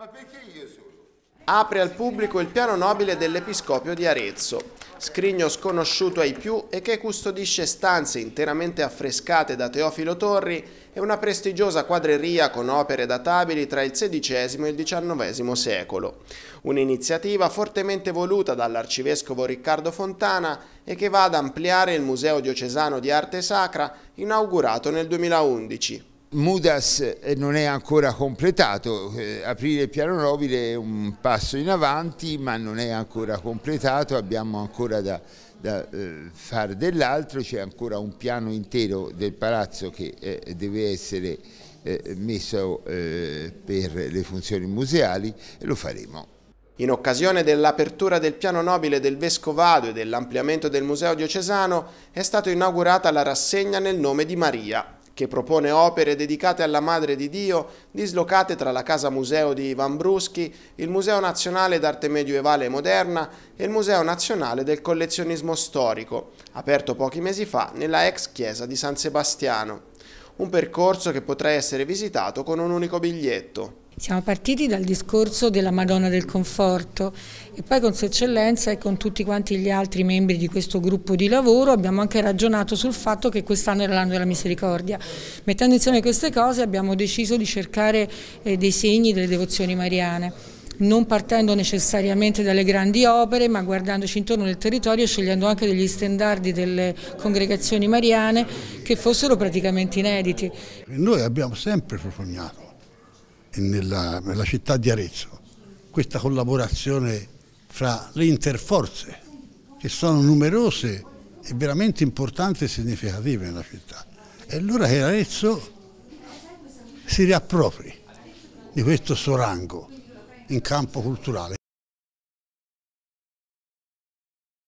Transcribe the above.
Ma perché io solo? Apre al pubblico il piano nobile dell'Episcopio di Arezzo, scrigno sconosciuto ai più e che custodisce stanze interamente affrescate da Teofilo Torri e una prestigiosa quadreria con opere databili tra il XVI e il XIX secolo. Un'iniziativa fortemente voluta dall'arcivescovo Riccardo Fontana e che va ad ampliare il Museo diocesano di arte sacra inaugurato nel 2011. Mudas non è ancora completato, eh, aprire il piano nobile è un passo in avanti ma non è ancora completato, abbiamo ancora da, da eh, fare dell'altro, c'è ancora un piano intero del palazzo che eh, deve essere messo per le funzioni museali e lo faremo. In occasione dell'apertura del piano nobile del Vescovado e dell'ampliamento del Museo Diocesano è stata inaugurata la rassegna nel nome di Maria, che propone opere dedicate alla Madre di Dio, dislocate tra la Casa Museo di Ivan Bruschi, il Museo Nazionale d'Arte Medioevale e Moderna e il Museo Nazionale del Collezionismo Storico, aperto pochi mesi fa nella ex chiesa di San Sebastiano. Un percorso che potrà essere visitato con un unico biglietto. Siamo partiti dal discorso della Madonna del Conforto e poi con Sua Eccellenza e con tutti quanti gli altri membri di questo gruppo di lavoro abbiamo anche ragionato sul fatto che quest'anno era l'anno della misericordia. Mettendo insieme queste cose abbiamo deciso di cercare eh, dei segni delle devozioni mariane non partendo necessariamente dalle grandi opere ma guardandoci intorno nel territorio e scegliendo anche degli standardi delle congregazioni mariane che fossero praticamente inediti. Noi abbiamo sempre sognato nella, nella città di Arezzo, questa collaborazione fra le interforze che sono numerose e veramente importanti e significative nella città. E allora che Arezzo si riappropri di questo suo rango in campo culturale.